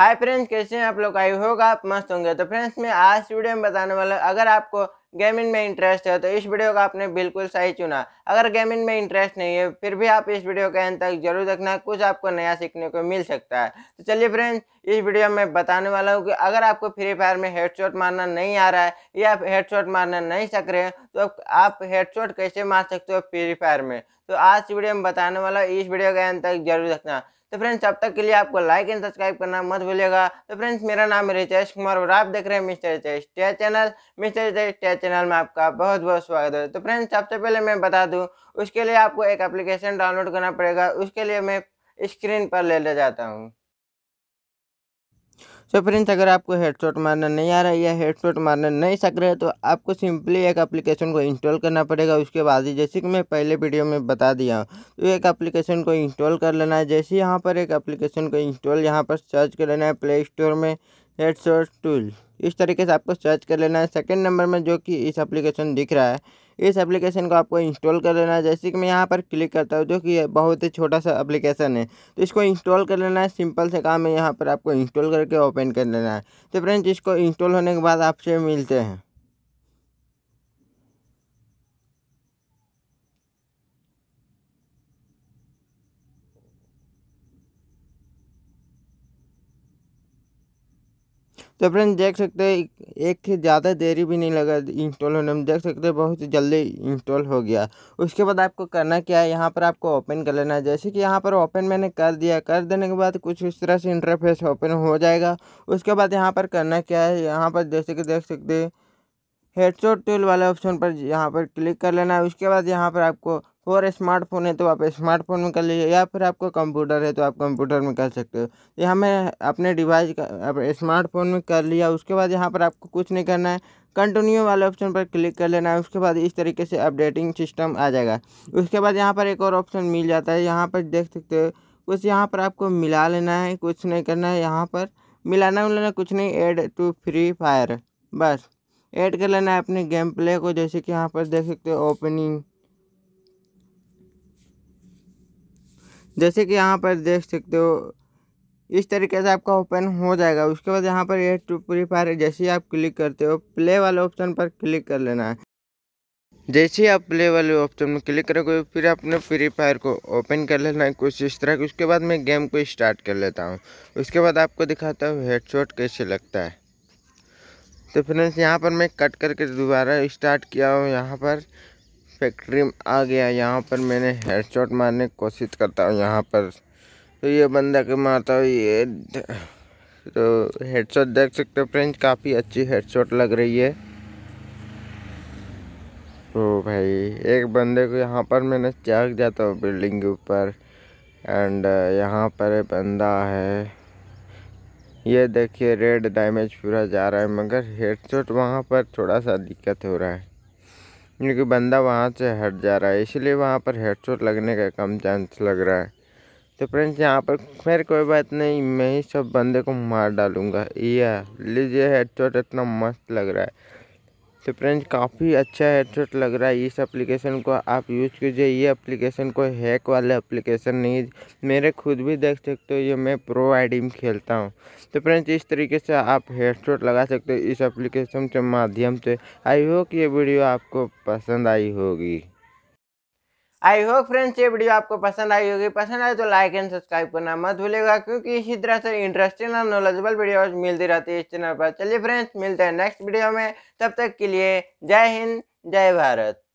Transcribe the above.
hi friends कैसे हैं आप लोग आई होगा आप मस्त होंगे तो फ्रेंड्स मैं आज वीडियो में बताने वाला अगर आपको गेमिंग में इंटरेस्ट है तो इस वीडियो का आपने बिल्कुल सही चुना अगर गेमिंग में इंटरेस्ट नहीं है फिर भी आप इस वीडियो के अंत तक जरूर देखना कुछ आपको नया सीखने को मिल सकता है तो चलिए फ्रेंड्स इस वीडियो में बताने वाला हूँ कि अगर आपको फ्री फायर में हेडशॉट मारना नहीं आ रहा है या आप हेडशॉट मारना नहीं सक रहे हैं तो आप हेडशॉट कैसे मार सकते हो फ्री फायर में तो आज वीडियो में बताने वाला इस वीडियो के अंत तक जरूर देखना तो फ्रेंड्स अब तक के लिए आपको लाइक एंड सब्सक्राइब करना मत भूलिएगा तो फ्रेंड्स मेरा नाम है रितेश कुमार और आप देख रहे हैं मिस्टर रितेश टेयर चैनल मिस्टर रितेश टेयर चैनल में आपका बहुत बहुत स्वागत है तो फ्रेंड्स सबसे पहले मैं बता दूँ उसके लिए आपको एक एप्लीकेशन डाउनलोड करना पड़ेगा उसके लिए मैं स्क्रीन पर ले ले जाता हूँ सो फ्रेंड्स अगर आपको हेडशॉट मारना नहीं आ रहा है या हेडशॉट मारना नहीं सक रहा है तो आपको सिंपली एक एप्लीकेशन को इंस्टॉल करना पड़ेगा उसके बाद ही जैसे कि मैं पहले वीडियो में बता दिया हूँ तो एक एप्लीकेशन को इंस्टॉल कर लेना है जैसे यहाँ पर एक एप्लीकेशन को इंस्टॉल यहाँ पर सर्च कर लेना है प्ले स्टोर में हेड सोर्स टूल इस तरीके से आपको सर्च कर लेना है सेकेंड नंबर में जो कि इस एप्लीकेशन दिख रहा है इस एप्लीकेशन को आपको इंस्टॉल कर लेना है जैसे कि मैं यहाँ पर क्लिक करता हूँ जो कि बहुत ही छोटा सा एप्लीकेशन है तो इसको इंस्टॉल कर लेना है सिंपल से काम है यहाँ पर आपको इंस्टॉल करके ओपन कर लेना है तो फ्रेंड्स इसको इंस्टॉल होने के बाद आपसे मिलते हैं तो फ्रेंड देख सकते हैं एक से ज़्यादा देरी भी नहीं लगा इंस्टॉल होने में देख सकते हैं बहुत जल्दी इंस्टॉल हो गया उसके बाद आपको करना क्या है यहाँ पर आपको ओपन कर लेना है जैसे कि यहाँ पर ओपन मैंने कर दिया कर देने के बाद कुछ इस तरह से इंटरफेस ओपन हो जाएगा उसके बाद यहाँ पर करना क्या है यहाँ पर जैसे कि देख सकते हेडसोट टूल वाले ऑप्शन पर यहाँ पर क्लिक कर लेना है उसके बाद यहाँ पर आपको और स्मार्टफोन है तो आप स्मार्टफोन में कर लीजिए या फिर आपको कंप्यूटर है तो आप कंप्यूटर में कर सकते हो यहाँ हमें अपने डिवाइस का स्मार्टफोन में कर लिया उसके बाद यहाँ पर आपको कुछ नहीं करना है कंटिन्यू वाले ऑप्शन पर क्लिक कर लेना है उसके बाद इस तरीके से अपडेटिंग सिस्टम आ जाएगा उसके बाद यहाँ पर एक और ऑप्शन मिल जाता है यहाँ पर देख सकते हो कुछ यहाँ पर आपको मिला लेना है कुछ नहीं करना है यहाँ पर मिलाना मिलाना कुछ नहीं एड टू फ्री फायर बस ऐड कर लेना है अपने गेम प्ले को जैसे कि यहाँ पर देख सकते हो ओपनिंग जैसे कि यहाँ पर देख सकते हो इस तरीके से आपका ओपन हो जाएगा उसके बाद यहाँ पर ये टू फ्री फायर जैसे ही आप क्लिक करते हो प्ले वाले ऑप्शन पर क्लिक कर लेना है जैसे ही आप प्ले वाले ऑप्शन में क्लिक करोगे फिर आपने फ्री फायर को ओपन कर लेना है कुछ इस तरह की उसके बाद मैं गेम को स्टार्ट कर लेता हूँ उसके बाद आपको दिखाता हूँ हेडशॉट कैसे लगता है तो फ्रेंड्स यहाँ पर मैं कट करके दोबारा स्टार्ट किया हूँ यहाँ पर फैक्ट्री में आ गया यहाँ पर मैंने हेडशॉट मारने की कोशिश करता हूँ यहाँ पर तो ये बंदा के मारता हूँ ये तो हेडशॉट देख सकते हो फ्रेंड्स काफ़ी अच्छी हेडशॉट लग रही है तो भाई एक बंदे को यहाँ पर मैंने चाक जाता हूँ बिल्डिंग के ऊपर एंड uh, यहाँ पर बंदा है ये देखिए रेड डैमेज पूरा जा रहा है मगर हेडशॉट वहाँ पर थोड़ा सा दिक्कत हो रहा है क्योंकि बंदा वहाँ से हट जा रहा है इसलिए वहाँ पर चोट लगने का कम चांस लग रहा है तो फ्रेंड्स यहाँ पर खैर कोई बात नहीं मैं ही सब बंदे को मार डालूँगा यह लीजिए हेडशॉट इतना मस्त लग रहा है तो फ्रेंड्स काफ़ी अच्छा हेडसेट लग रहा है इस एप्लीकेशन को आप यूज कीजिए ये एप्लीकेशन कोई हैक वाला एप्लीकेशन नहीं मेरे खुद भी देख सकते हो ये मैं प्रो आईडी में खेलता हूँ तो फ्रेंड्स इस तरीके से आप हेडसेट लगा सकते हो इस एप्लीकेशन के माध्यम से आई होप ये वीडियो आपको पसंद आई होगी आई होप फ्रेंड्स ये वीडियो आपको पसंद आई होगी पसंद आए तो लाइक एंड सब्सक्राइब करना मत भूलेगा क्योंकि इसी तरह से इंटरेस्टिंग और नॉलेजेबल वीडियोज मिलती रहती है इस चैनल पर चलिए फ्रेंड्स मिलते हैं नेक्स्ट वीडियो में तब तक के लिए जय हिंद जय भारत